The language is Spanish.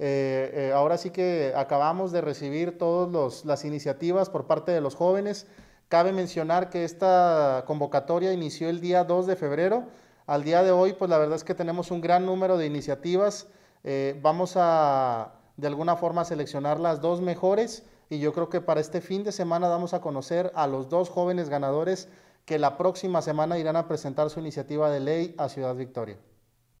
Eh, eh, ahora sí que acabamos de recibir todas las iniciativas por parte de los jóvenes. Cabe mencionar que esta convocatoria inició el día 2 de febrero. Al día de hoy, pues la verdad es que tenemos un gran número de iniciativas. Eh, vamos a, de alguna forma, seleccionar las dos mejores y yo creo que para este fin de semana vamos a conocer a los dos jóvenes ganadores que la próxima semana irán a presentar su iniciativa de ley a Ciudad Victoria.